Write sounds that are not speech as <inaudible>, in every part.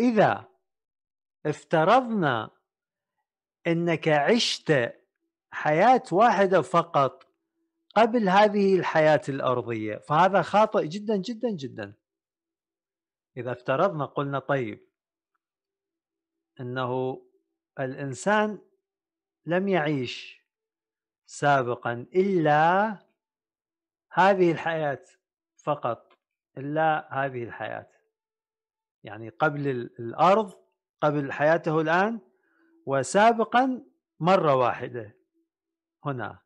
إذا افترضنا أنك عشت حياة واحدة فقط قبل هذه الحياة الأرضية فهذا خاطئ جدا جدا جدا إذا افترضنا قلنا طيب أنه الإنسان لم يعيش سابقا إلا هذه الحياة فقط إلا هذه الحياة يعني قبل الارض قبل حياته الان وسابقا مره واحده هنا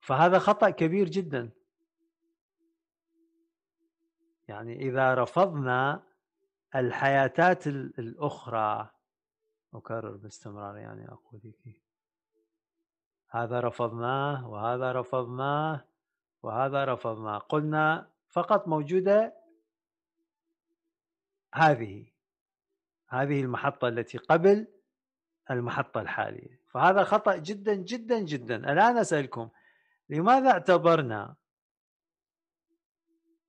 فهذا خطا كبير جدا يعني اذا رفضنا الحياتات الاخرى اكرر باستمرار يعني اقول هذا رفضناه وهذا رفضناه وهذا رفضناه قلنا فقط موجوده هذه هذه المحطة التي قبل المحطة الحالية فهذا خطأ جدا جدا جدا الآن أسألكم لماذا اعتبرنا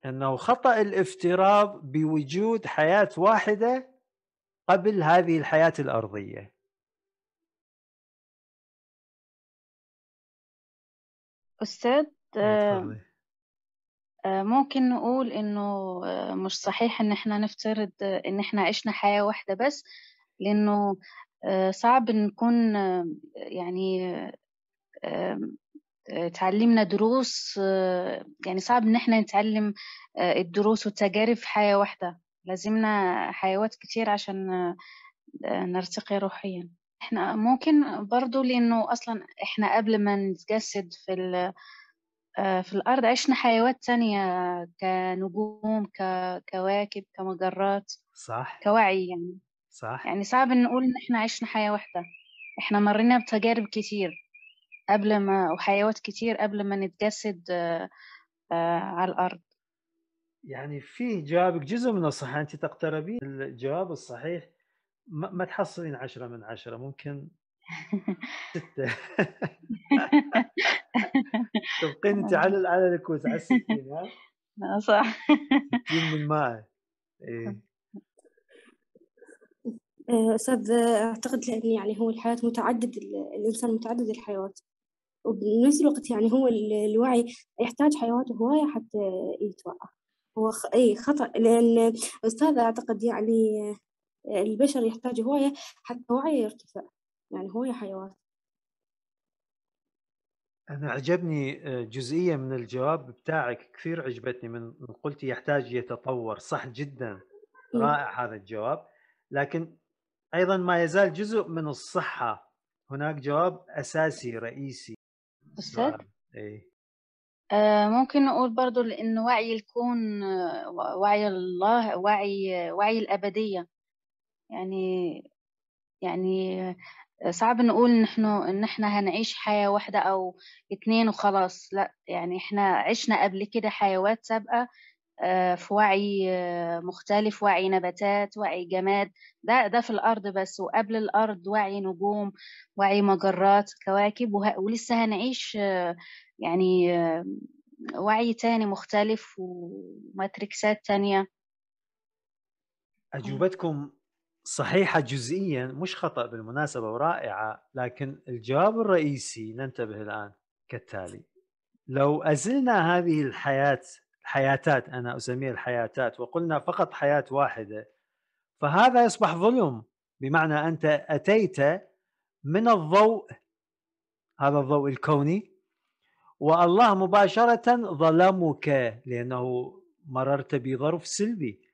أنه خطأ الافتراض بوجود حياة واحدة قبل هذه الحياة الأرضية أستاذ آه، آه، ممكن نقول انه آه، مش صحيح ان احنا نفترض آه، ان احنا عشنا حياة واحدة بس لانه صعب نكون يعني تعلمنا دروس يعني صعب ان احنا نتعلم الدروس والتجارب في حياة واحدة لازمنا حيوات كتير عشان نرتقي روحيا احنا ممكن برضو لانه اصلا احنا قبل ما نتجسد في آه، في الأرض عشنا حيوات تانية كنجوم ككواكب كمجرات صح كوعي يعني صح يعني صعب نقول إن إحنا عشنا حياة واحدة إحنا مرينا بتجارب كتير قبل ما وحيوات كتير قبل ما نتجسد آه، آه، على الأرض يعني في جوابك جزء من الصحة أنت تقتربين الجواب الصحيح ما تحصلين عشرة من عشرة ممكن <laughs> ستة <laughs> تبقين انت على على الكوز على السكين ها؟ <laughs> صح سكين من ماء ايه <laughs> آه، استاذ اعتقد يعني هو الحياه متعدد الانسان متعدد الحيوات وبنفس الوقت يعني هو الوعي يحتاج حيوات هوايه حتى يتوعى هو اي خطا لان استاذ اعتقد يعني آه، البشر يحتاج هوايه حتى وعيه يرتفع يعني هوايه حيوات أنا عجبني آه، جزئية من الجواب بتاعك كثير عجبتني من قلتي يحتاج يتطور صح جدا رائع هذا الجواب لكن أيضا ما يزال جزء من الصحة هناك جواب أساسي رئيسي أستاذ؟ اي آه ممكن نقول برضو لأن وعي الكون وعي الله وعي وعي الأبدية يعني يعني صعب نقول نحن ان احنا هنعيش حياة واحدة او اتنين وخلاص لا يعني احنا عشنا قبل كده حيوات سابقة آه، في وعي آه، مختلف وعي نباتات وعي جماد ده ده في الارض بس وقبل الارض وعي نجوم وعي مجرات كواكب ولسه هنعيش آه، يعني وعي تاني مختلف وماتريكسات تانية أجوبتكم صحيحة جزئيا مش خطأ بالمناسبة ورائعة لكن الجواب الرئيسي ننتبه الآن كالتالي لو أزلنا هذه الحياة حياتات أنا أسميها الحياتات وقلنا فقط حياة واحدة فهذا يصبح ظلم بمعنى أنت أتيت من الضوء هذا الضوء الكوني والله مباشرة ظلمك لأنه مررت بظرف سلبي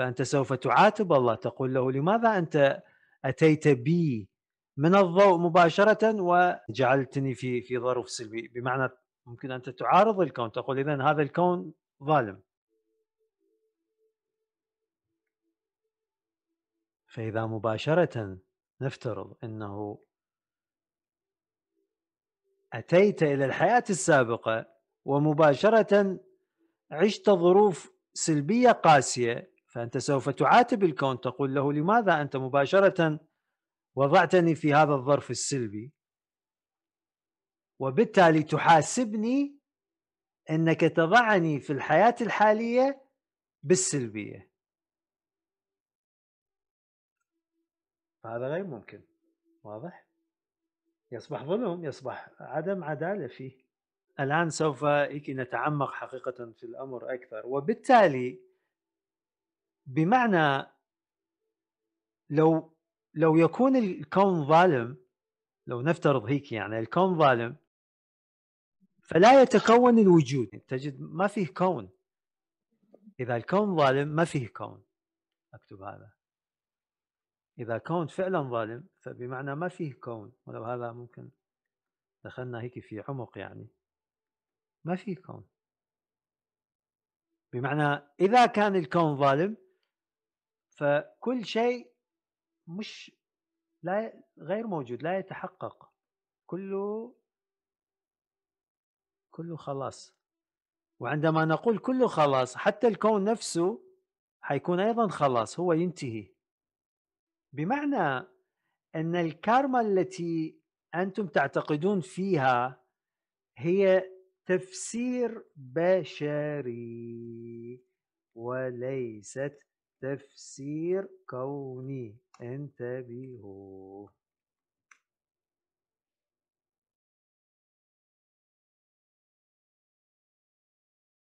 فأنت سوف تعاتب الله تقول له لماذا أنت أتيت بي من الضوء مباشرة وجعلتني في في ظرف سلبي بمعنى ممكن أنت تعارض الكون تقول إذا هذا الكون ظالم فإذا مباشرة نفترض أنه أتيت إلى الحياة السابقة ومباشرة عشت ظروف سلبية قاسية فانت سوف تعاتب الكون تقول له لماذا انت مباشره وضعتني في هذا الظرف السلبي وبالتالي تحاسبني انك تضعني في الحياه الحاليه بالسلبيه هذا غير ممكن واضح يصبح ظلم يصبح عدم عداله فيه الان سوف نتعمق حقيقه في الامر اكثر وبالتالي بمعنى لو لو يكون الكون ظالم لو نفترض هيك يعني الكون ظالم فلا يتكون الوجود تجد ما فيه كون اذا الكون ظالم ما فيه كون اكتب هذا اذا كون فعلا ظالم فبمعنى ما فيه كون ولو هذا ممكن دخلنا هيك في عمق يعني ما فيه كون بمعنى اذا كان الكون ظالم فكل شيء مش لا غير موجود لا يتحقق كله كله خلاص وعندما نقول كله خلاص حتى الكون نفسه حيكون ايضا خلاص هو ينتهي بمعنى ان الكارما التي انتم تعتقدون فيها هي تفسير بشري وليست تفسير كوني انتبهوا